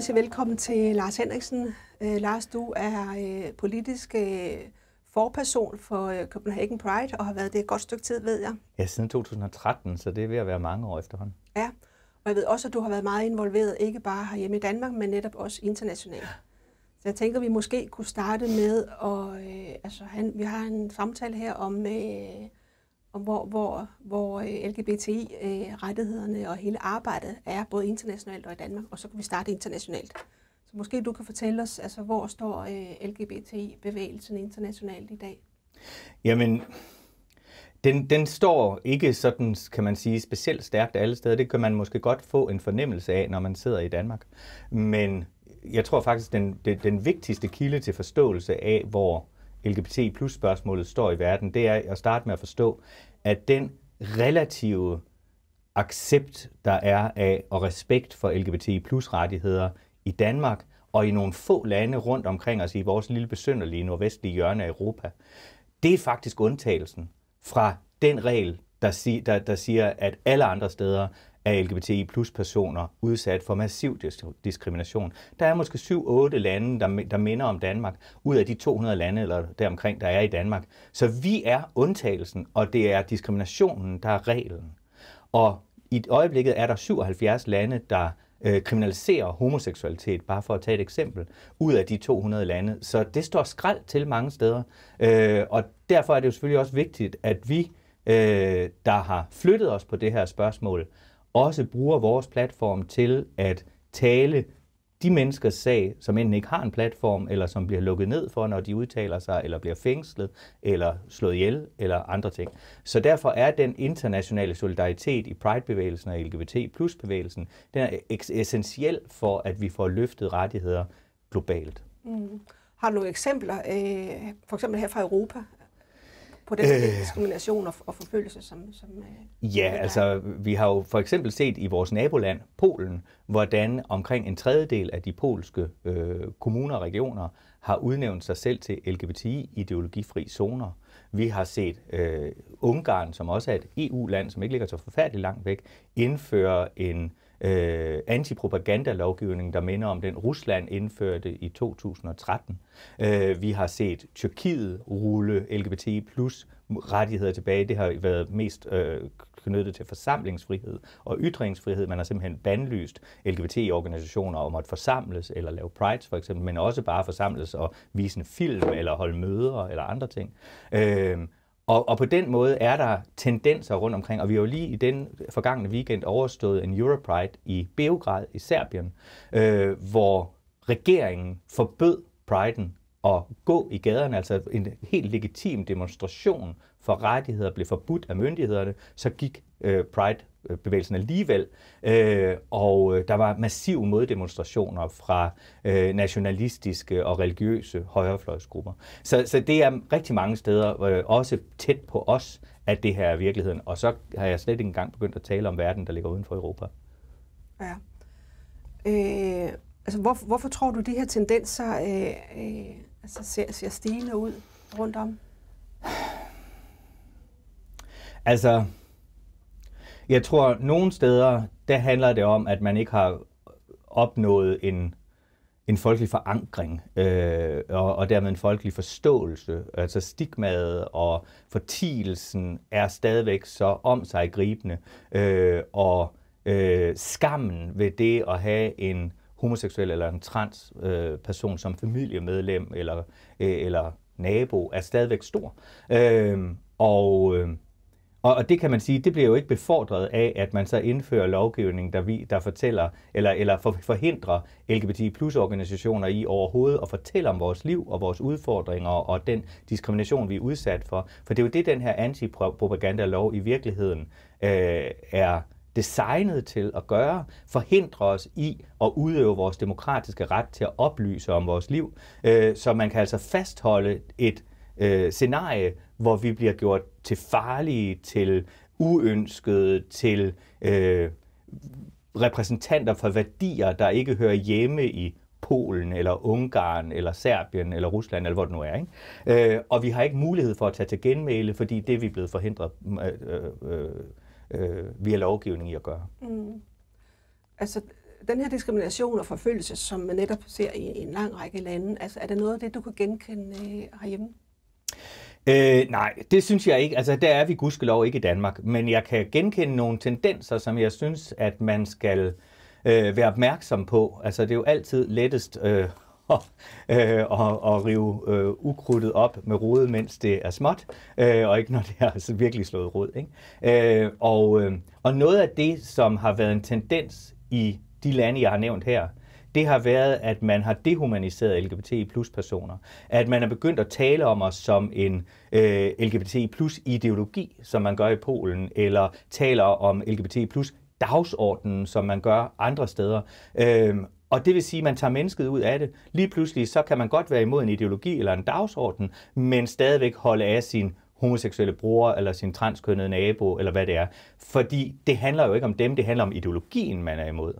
vil sige velkommen til Lars Henriksen. Øh, Lars, du er øh, politisk øh, forperson for øh, Copenhagen Pride og har været det et godt stykke tid, ved jeg. Ja, siden 2013, så det er ved at være mange år efterhånden. Ja, og jeg ved også, at du har været meget involveret, ikke bare hjemme i Danmark, men netop også internationalt. Så jeg tænker, at vi måske kunne starte med, at øh, altså, han, vi har en samtale her om øh, og hvor, hvor, hvor øh, LGBTI-rettighederne øh, og hele arbejdet er, både internationalt og i Danmark, og så kan vi starte internationalt. Så måske du kan fortælle os, altså, hvor står øh, LGBTI-bevægelsen internationalt i dag? Jamen, den, den står ikke sådan, kan man sige, specielt stærkt alle steder. Det kan man måske godt få en fornemmelse af, når man sidder i Danmark. Men jeg tror faktisk, den, den, den vigtigste kilde til forståelse af, hvor øh, LGBT plus spørgsmålet står i verden, det er at starte med at forstå, at den relative accept, der er af og respekt for LGBT plus rettigheder i Danmark og i nogle få lande rundt omkring os i vores lille besynderlige nordvestlige hjørne af Europa, det er faktisk undtagelsen fra den regel, der, sig, der, der siger, at alle andre steder, er LGBTI plus personer udsat for massiv diskrimination. Der er måske 7-8 lande, der, der minder om Danmark, ud af de 200 lande eller deromkring, der er i Danmark. Så vi er undtagelsen, og det er diskriminationen, der er reglen. Og i øjeblikket er der 77 lande, der øh, kriminaliserer homoseksualitet, bare for at tage et eksempel, ud af de 200 lande. Så det står skrald til mange steder. Øh, og derfor er det jo selvfølgelig også vigtigt, at vi, øh, der har flyttet os på det her spørgsmål, også bruger vores platform til at tale de menneskers sag, som enten ikke har en platform, eller som bliver lukket ned for, når de udtaler sig, eller bliver fængslet, eller slået ihjel, eller andre ting. Så derfor er den internationale solidaritet i Pride-bevægelsen og LGBT bevægelsen den er essentiel for, at vi får løftet rettigheder globalt. Mm. Har du nogle eksempler, øh, for eksempel her fra Europa, på den øh, diskrimination og, og forfølgelse, som... som øh, ja, altså vi har jo for eksempel set i vores naboland, Polen, hvordan omkring en tredjedel af de polske øh, kommuner og regioner har udnævnt sig selv til LGBTI-ideologifri zoner. Vi har set øh, Ungarn, som også er et EU-land, som ikke ligger så forfærdeligt langt væk, indføre en øh, øh, antipropagandalovgivning, der minder om den Rusland indførte i 2013. Øh, vi har set Tyrkiet rulle LGBT plus rettigheder tilbage. Det har været mest øh, knyttet til forsamlingsfrihed og ytringsfrihed. Man har simpelthen bandlyst LGBT-organisationer om at forsamles eller lave prides for eksempel, men også bare forsamles og vise en film eller holde møder eller andre ting. Øh, og, og på den måde er der tendenser rundt omkring, og vi har jo lige i den forgangne weekend overstået en Europride i Beograd i Serbien, øh, hvor regeringen forbød priden at gå i gaderne, altså en helt legitim demonstration for rettigheder blev forbudt af myndighederne, så gik øh, Pride bevægelsen alligevel. Øh, og øh, der var massive moddemonstrationer fra øh, nationalistiske og religiøse højrefløjsgrupper. Så, så det er rigtig mange steder, også tæt på os, at det her er virkeligheden. Og så har jeg slet ikke engang begyndt at tale om verden, der ligger uden for Europa. Ja. Øh, altså, hvor, hvorfor tror du, de her tendenser øh, øh, altså ser, ser stigende ud rundt om? Altså, jeg tror, at nogle steder, der handler det om, at man ikke har opnået en, en folkelig forankring, øh, og, og dermed en folkelig forståelse. Altså stigmaet og fortielsen er stadigvæk så om sig gribende, øh, og øh, skammen ved det at have en homoseksuel eller en trans øh, person som familiemedlem eller, øh, eller nabo er stadigvæk stor. Øh, og... Øh, og, og det kan man sige, det bliver jo ikke befordret af, at man så indfører lovgivning, der, vi, der fortæller eller, eller for, forhindrer LGBT plus organisationer i overhovedet at fortælle om vores liv og vores udfordringer og den diskrimination, vi er udsat for. For det er jo det, den her antipropagandalov i virkeligheden øh, er designet til at gøre, forhindre os i at udøve vores demokratiske ret til at oplyse om vores liv. Øh, så man kan altså fastholde et øh, scenarie, hvor vi bliver gjort til farlige, til uønskede, til øh, repræsentanter for værdier, der ikke hører hjemme i Polen, eller Ungarn, eller Serbien, eller Rusland, eller hvor det nu er. Ikke? Øh, og vi har ikke mulighed for at tage til genmæle, fordi det vi blevet forhindret mm, øh, øh, øh, via lovgivning i at gøre. Mm. Altså, den her diskrimination og forfølgelse, som man netop ser i, i en lang række lande, altså, er det noget af det, du kan genkende øh, herhjemme? Øh, nej, det synes jeg ikke. Altså, der er vi gudskelov ikke i Danmark. Men jeg kan genkende nogle tendenser, som jeg synes, at man skal øh, være opmærksom på. Altså, det er jo altid lettest øh, at, øh, at, at rive øh, ukrudtet op med rodet, mens det er småt, øh, og ikke når det er altså virkelig slået rod. Ikke? Øh, og, øh, og noget af det, som har været en tendens i de lande, jeg har nævnt her, det har været, at man har dehumaniseret LGBT plus personer. At man er begyndt at tale om os som en øh, LGBT plus ideologi, som man gør i Polen, eller taler om LGBT plus dagsordenen, som man gør andre steder. Øhm, og det vil sige, at man tager mennesket ud af det. Lige pludselig så kan man godt være imod en ideologi eller en dagsorden, men stadigvæk holde af sin homoseksuelle bror, eller sin transkønnede nabo, eller hvad det er. Fordi det handler jo ikke om dem, det handler om ideologien, man er imod.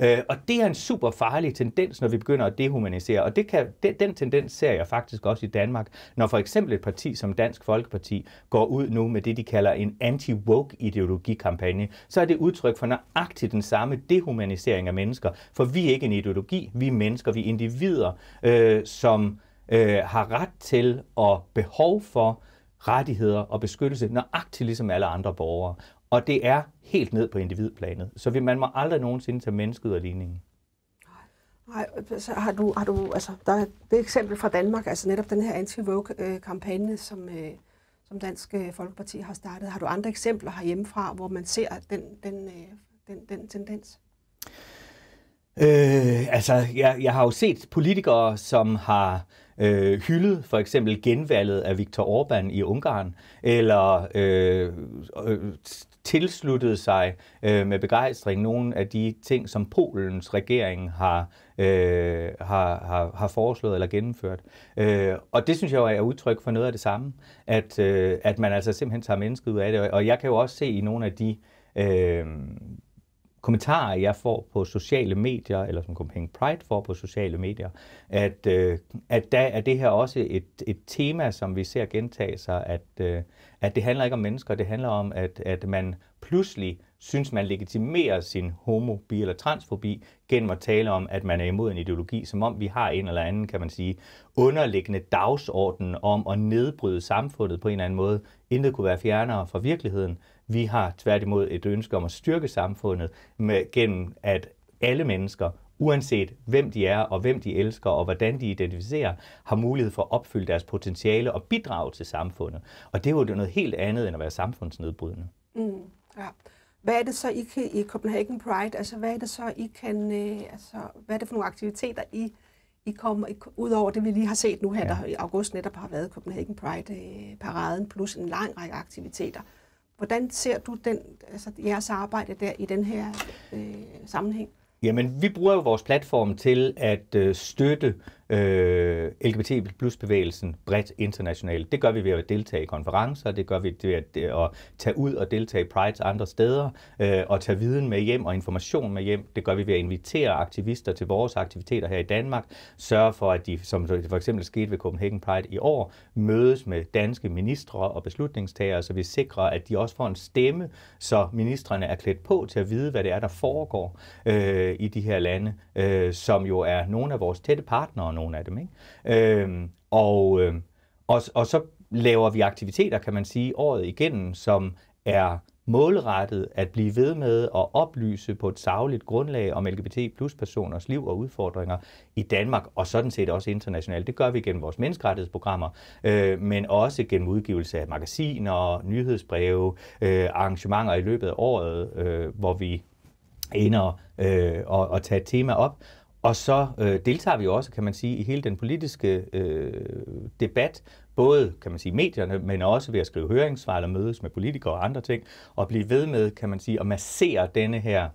Øh, og det er en super farlig tendens, når vi begynder at dehumanisere. Og det kan, det, den tendens ser jeg faktisk også i Danmark, når for eksempel et parti som Dansk Folkeparti går ud nu med det, de kalder en anti-woke ideologikampagne, så er det udtryk for nøjagtigt den samme dehumanisering af mennesker. For vi er ikke en ideologi, vi er mennesker, vi er individer, øh, som øh, har ret til og behov for rettigheder og beskyttelse, nøjagtigt ligesom alle andre borgere. Og det er helt ned på individplanet. Så man må aldrig nogensinde tage mennesket ud af ligningen. Nej, så altså, har du, har du, altså, der er et eksempel fra Danmark, altså netop den her anti kampagne som, øh, som Dansk øh, Folkeparti har startet. Har du andre eksempler herhjemmefra, hvor man ser den, den, øh, den, den tendens? Øh, altså, jeg, jeg har jo set politikere, som har øh, hyldet for eksempel genvalget af Viktor Orbán i Ungarn, eller øh, øh, tilsluttet sig øh, med begejstring nogle af de ting, som Polens regering har, øh, har, har, har foreslået eller gennemført. Øh, og det synes jeg jo er udtryk for noget af det samme, at, øh, at man altså simpelthen tager mennesket ud af det. Og jeg kan jo også se i nogle af de øh, kommentarer, jeg får på sociale medier, eller som Copenhagen Pride får på sociale medier, at, øh, at der er det her også et, et tema, som vi ser gentage sig, at, øh, at det handler ikke om mennesker, det handler om, at, at man pludselig synes, man legitimerer sin homobi eller transfobi gennem at tale om, at man er imod en ideologi, som om vi har en eller anden, kan man sige, underliggende dagsorden om at nedbryde samfundet på en eller anden måde. Intet kunne være fjernere fra virkeligheden, vi har tværtimod et ønske om at styrke samfundet med, gennem, at alle mennesker, uanset hvem de er og hvem de elsker og hvordan de identificerer, har mulighed for at opfylde deres potentiale og bidrage til samfundet. Og det er jo noget helt andet end at være samfundsnedbrydende. Mm, ja. Hvad er det så, I kan, i Copenhagen Pride, altså hvad er det så, I kan, øh, altså hvad er det for nogle aktiviteter, I, I kommer, I, ud over det, vi lige har set nu her, ja. der i august netop har været Copenhagen Pride-paraden, øh, plus en lang række aktiviteter. Hvordan ser du den, altså jeres arbejde der i den her øh, sammenhæng? Jamen, vi bruger jo vores platform til at øh, støtte øh, LGBT plus bevægelsen bredt internationalt. Det gør vi ved at deltage i konferencer, det gør vi ved at, at tage ud og deltage i Pride andre steder, øh, og tage viden med hjem og information med hjem. Det gør vi ved at invitere aktivister til vores aktiviteter her i Danmark, sørge for, at de, som det for eksempel skete ved Copenhagen Pride i år, mødes med danske ministre og beslutningstagere, så vi sikrer, at de også får en stemme, så ministerne er klædt på til at vide, hvad det er, der foregår øh, i de her lande, øh, som jo er nogle af vores tætte partnere nogle af dem. Ikke? Øhm, og, øh, og, og så laver vi aktiviteter, kan man sige, året igennem, som er målrettet at blive ved med at oplyse på et sagligt grundlag om LGBT plus personers liv og udfordringer i Danmark, og sådan set også internationalt. Det gør vi gennem vores menneskerettighedsprogrammer, øh, men også gennem udgivelse af magasiner, nyhedsbreve, øh, arrangementer i løbet af året, øh, hvor vi ender øh, og, og tage et tema op. Og så øh, deltager vi også, kan man sige, i hele den politiske øh, debat, både, kan man sige, medierne, men også ved at skrive høringssvar eller mødes med politikere og andre ting, og blive ved med, kan man sige, at massere denne her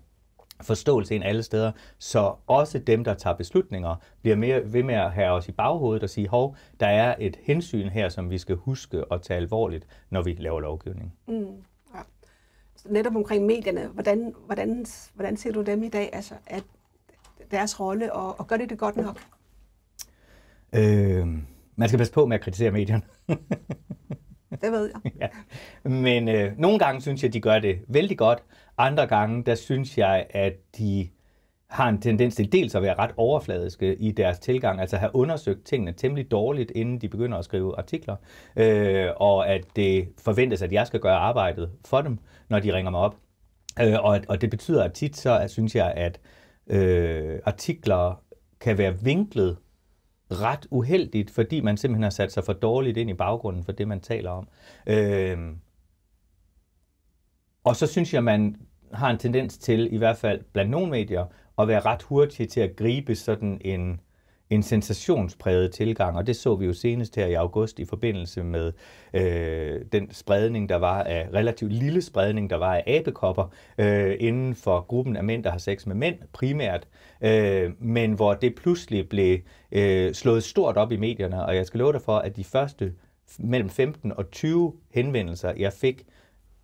forståelse ind alle steder, så også dem, der tager beslutninger, bliver mere ved med at have os i baghovedet og sige, hov, der er et hensyn her, som vi skal huske at tage alvorligt, når vi laver lovgivning. Mm, ja. Netop omkring medierne, hvordan, hvordan, hvordan ser du dem i dag? Altså, at deres rolle, og, og gør det det godt nok? Øh, man skal passe på med at kritisere medierne. det ved jeg. Ja. Men øh, nogle gange synes jeg, de gør det vældig godt. Andre gange, der synes jeg, at de har en tendens til dels at være ret overfladiske i deres tilgang, altså have undersøgt tingene temmelig dårligt, inden de begynder at skrive artikler, øh, og at det forventes, at jeg skal gøre arbejdet for dem, når de ringer mig op. Øh, og, og det betyder, at tit så at, synes jeg, at øh, artikler kan være vinklet ret uheldigt, fordi man simpelthen har sat sig for dårligt ind i baggrunden for det, man taler om. Øh, og så synes jeg, man har en tendens til, i hvert fald blandt nogle medier, at være ret hurtig til at gribe sådan en en sensationspræget tilgang, og det så vi jo senest her i august i forbindelse med øh, den spredning, der var af, relativt lille spredning, der var af abekopper øh, inden for gruppen af mænd, der har sex med mænd primært, øh, men hvor det pludselig blev øh, slået stort op i medierne, og jeg skal love dig for, at de første mellem 15 og 20 henvendelser, jeg fik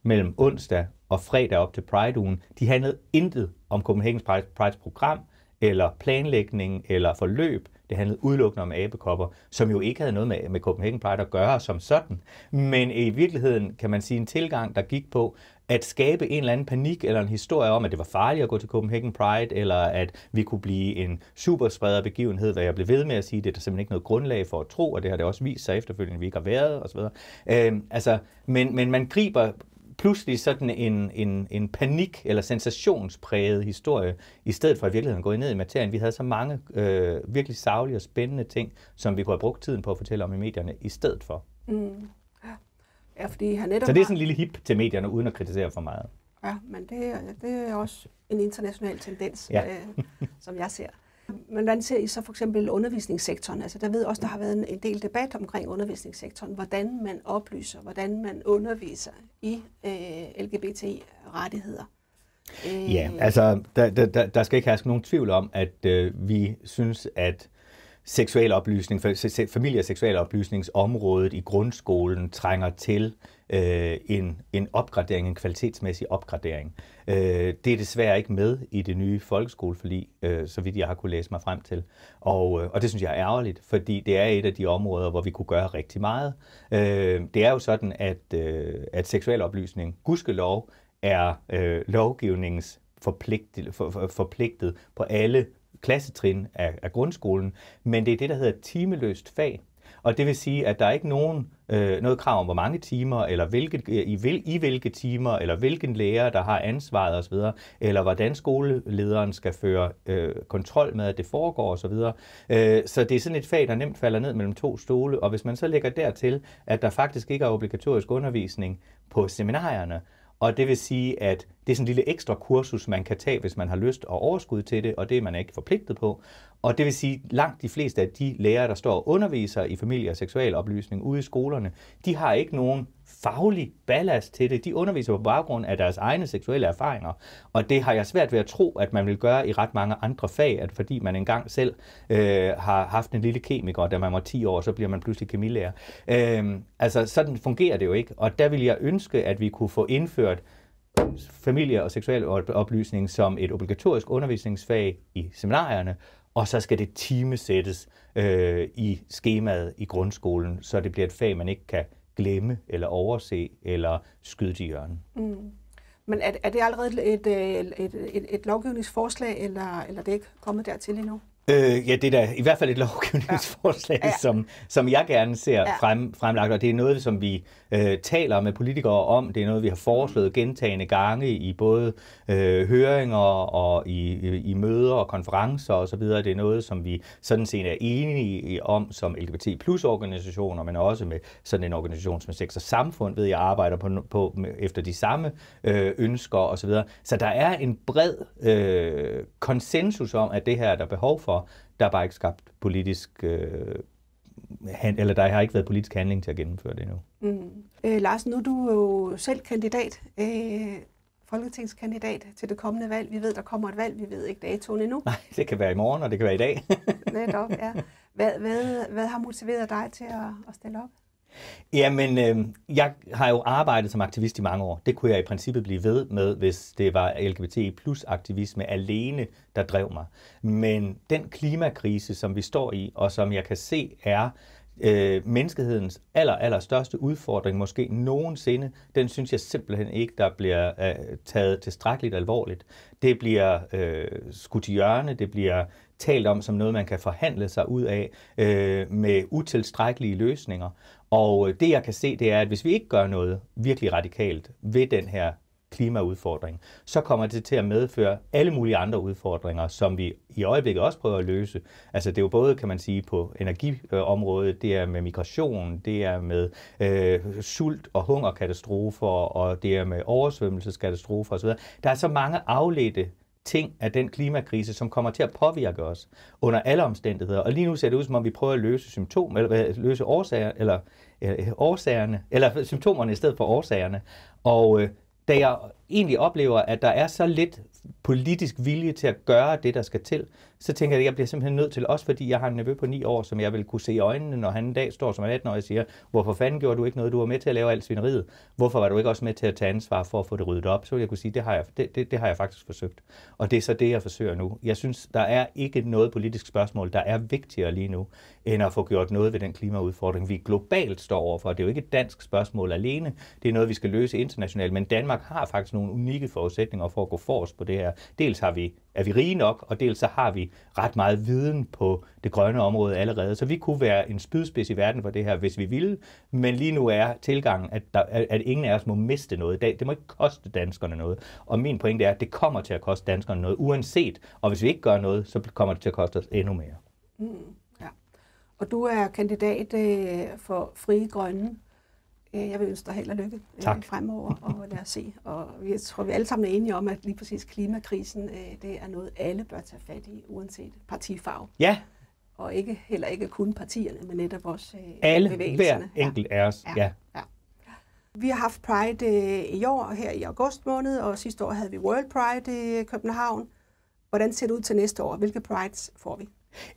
mellem onsdag og fredag op til Pride-ugen, de handlede intet om Copenhagen Prides program, eller planlægning, eller forløb, det handlede udelukkende om abekopper, som jo ikke havde noget med, med Copenhagen Pride at gøre som sådan. Men i virkeligheden kan man sige en tilgang, der gik på, at skabe en eller anden panik eller en historie om, at det var farligt at gå til Copenhagen Pride, eller at vi kunne blive en superspreder begivenhed, hvad jeg blev ved med at sige, det er der simpelthen ikke noget grundlag for at tro, og det har det også vist sig efterfølgende, at vi ikke har været osv. Øh, altså, men, men man griber pludselig sådan en, en, en panik- eller sensationspræget historie, i stedet for i virkeligheden gå ned i materien. Vi havde så mange øh, virkelig savlige og spændende ting, som vi kunne have brugt tiden på at fortælle om i medierne, i stedet for. Mm. Ja, fordi han netop så det er sådan en lille hip til medierne, uden at kritisere for meget. Ja, men det, det er også en international tendens, ja. øh, som jeg ser. Men hvordan ser I så for eksempel undervisningssektoren? Altså der ved også, der har været en del debat omkring undervisningssektoren, hvordan man oplyser, hvordan man underviser i øh, lgbt rettigheder Øh, ja, altså der, der, der skal ikke herske nogen tvivl om, at øh, vi synes, at seksuel oplysning, familie- og seksualoplysningsområdet i grundskolen trænger til øh, en, en opgradering, en kvalitetsmæssig opgradering. Øh, det er desværre ikke med i det nye folkeskoleforlig, øh, så vidt jeg har kunne læse mig frem til. Og, øh, og det synes jeg er ærgerligt, fordi det er et af de områder, hvor vi kunne gøre rigtig meget. Øh, det er jo sådan, at, øh, at seksuel oplysning, gudskelov, er øh, lovgivningens forpligtet, for, for, forpligtet på alle klassetrin af, af grundskolen, men det er det, der hedder timeløst fag. Og det vil sige, at der er ikke nogen, øh, noget krav om, hvor mange timer, eller hvilke, øh, i, hvil, i hvilke timer, eller hvilken lærer, der har ansvaret osv., eller hvordan skolelederen skal føre øh, kontrol med, at det foregår osv. Så, øh, så det er sådan et fag, der nemt falder ned mellem to stole, og hvis man så lægger dertil, at der faktisk ikke er obligatorisk undervisning på seminarierne, og det vil sige, at det er sådan en lille ekstra kursus, man kan tage, hvis man har lyst og overskud til det, og det er man ikke forpligtet på. Og det vil sige, at langt de fleste af de lærere, der står og underviser i familie- og seksualoplysning ude i skolerne, de har ikke nogen faglig ballast til det. De underviser på baggrund af deres egne seksuelle erfaringer, og det har jeg svært ved at tro, at man vil gøre i ret mange andre fag, at fordi man engang selv øh, har haft en lille kemiker, da man var 10 år, så bliver man pludselig kemilærer. Øh, altså, sådan fungerer det jo ikke, og der vil jeg ønske, at vi kunne få indført familie- og seksuel oplysning som et obligatorisk undervisningsfag i seminarierne, og så skal det timesættes øh, i skemaet i grundskolen, så det bliver et fag, man ikke kan glemme eller overse eller skyde til hjørnen. Mm. Men er, er det allerede et, et, øh, et, et, et lovgivningsforslag, eller, eller det er ikke kommet dertil endnu? Øh, ja, det er da i hvert fald et lovgivningsforslag, ja. Ja. Som, som jeg gerne ser ja. frem, fremlagt, og det er noget, som vi øh, taler med politikere om. Det er noget, vi har foreslået gentagende gange i både øh, høringer og i, i, i møder og konferencer osv. Det er noget, som vi sådan set er enige om som LGBT plus organisationer, men også med sådan en organisation som Sex og Samfund, ved jeg arbejder på, på med, efter de samme øh, ønsker osv. Så, så der er en bred øh, konsensus om, at det her er der behov for, og der er bare ikke skabt politisk øh, han, eller der har ikke været politisk handling til at gennemføre det endnu. Mm. Øh, Lars, nu er du jo selv kandidat, øh, folketingskandidat til det kommende valg. Vi ved, der kommer et valg, vi ved ikke datoen endnu. Nej, det kan være i morgen, og det kan være i dag. Netop, ja. Hvad, hvad, hvad har motiveret dig til at, at stille op? Jamen, øh, jeg har jo arbejdet som aktivist i mange år. Det kunne jeg i princippet blive ved med, hvis det var LGBT plus aktivisme alene, der drev mig. Men den klimakrise, som vi står i, og som jeg kan se er øh, menneskehedens aller, aller største udfordring, måske nogensinde, den synes jeg simpelthen ikke, der bliver øh, taget tilstrækkeligt alvorligt. Det bliver øh, skudt i hjørne, det bliver talt om som noget, man kan forhandle sig ud af øh, med utilstrækkelige løsninger. Og øh, det, jeg kan se, det er, at hvis vi ikke gør noget virkelig radikalt ved den her klimaudfordring, så kommer det til at medføre alle mulige andre udfordringer, som vi i øjeblikket også prøver at løse. Altså det er jo både, kan man sige, på energiområdet, det er med migration, det er med øh, sult- og hungerkatastrofer, og det er med oversvømmelseskatastrofer osv. Der er så mange afledte ting af den klimakrise, som kommer til at påvirke os under alle omstændigheder. Og lige nu ser det ud, som om vi prøver at løse symptom, eller løse årsager, eller øh, årsagerne, eller symptomerne i stedet for årsagerne. Og øh, da jeg egentlig oplever, at der er så lidt politisk vilje til at gøre det, der skal til, så tænker jeg, at jeg bliver simpelthen nødt til, også fordi jeg har en nevø på ni år, som jeg vil kunne se i øjnene, når han en dag står som 18 og siger, hvorfor fanden gjorde du ikke noget, du var med til at lave alt svineriet? Hvorfor var du ikke også med til at tage ansvar for at få det ryddet op? Så vil jeg kunne sige, det har jeg, det, det, det har jeg faktisk forsøgt. Og det er så det, jeg forsøger nu. Jeg synes, der er ikke noget politisk spørgsmål, der er vigtigere lige nu, end at få gjort noget ved den klimaudfordring, vi globalt står overfor. Det er jo ikke et dansk spørgsmål alene. Det er noget, vi skal løse internationalt. Men Danmark har faktisk nogle unikke forudsætninger for at gå forrest på det her. Dels har vi, er vi rige nok, og dels så har vi ret meget viden på det grønne område allerede. Så vi kunne være en spydspids i verden for det her, hvis vi ville. Men lige nu er tilgangen, at, der, at ingen af os må miste noget. Det må ikke koste danskerne noget. Og min pointe er, at det kommer til at koste danskerne noget, uanset. Og hvis vi ikke gør noget, så kommer det til at koste os endnu mere. Mm, ja. Og du er kandidat øh, for Frie Grønne. Øh, jeg vil ønske dig held og lykke øh, tak. fremover, og lad os se. Og jeg tror, vi alle sammen er enige om, at lige præcis klimakrisen, øh, det er noget, alle bør tage fat i, uanset partifarve. Ja. Og ikke, heller ikke kun partierne, men netop også alle, bevægelserne. hver enkelt ja. af os. Ja. ja. ja. Vi har haft Pride i år her i august måned, og sidste år havde vi World Pride i København. Hvordan ser det ud til næste år? Hvilke prides får vi?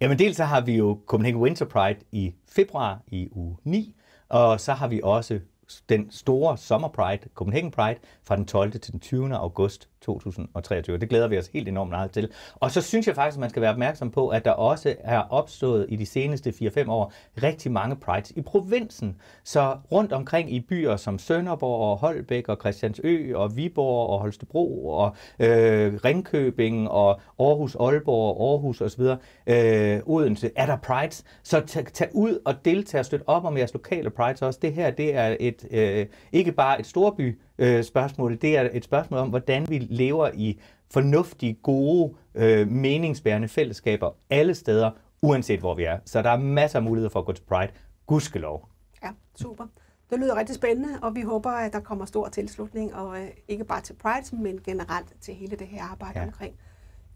Jamen dels så har vi jo Copenhagen Winter Pride i februar i uge 9, og så har vi også den store Sommer Pride, Copenhagen Pride, fra den 12. til den 20. august, 2023. Det glæder vi os helt enormt meget til. Og så synes jeg faktisk, at man skal være opmærksom på, at der også er opstået i de seneste 4-5 år rigtig mange prides i provinsen. Så rundt omkring i byer som Sønderborg og Holbæk og Christiansø og Viborg og Holstebro og øh, Ringkøbing og Aarhus, Aalborg og Aarhus osv., øh, Odense, er der prides. Så tag, tag ud og deltag og støt op om jeres lokale prides også. Det her, det er et øh, ikke bare et storby øh, spørgsmål. Det er et spørgsmål om, hvordan vi lever i fornuftige, gode, øh, meningsbærende fællesskaber alle steder, uanset hvor vi er. Så der er masser af muligheder for at gå til Pride. Gudskelov. Ja, super. Det lyder rigtig spændende, og vi håber, at der kommer stor tilslutning, og øh, ikke bare til Pride, men generelt til hele det her arbejde ja. omkring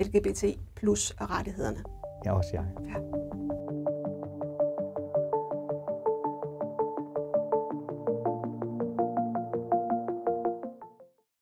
LGBT plus rettighederne. Ja, også jeg. Ja.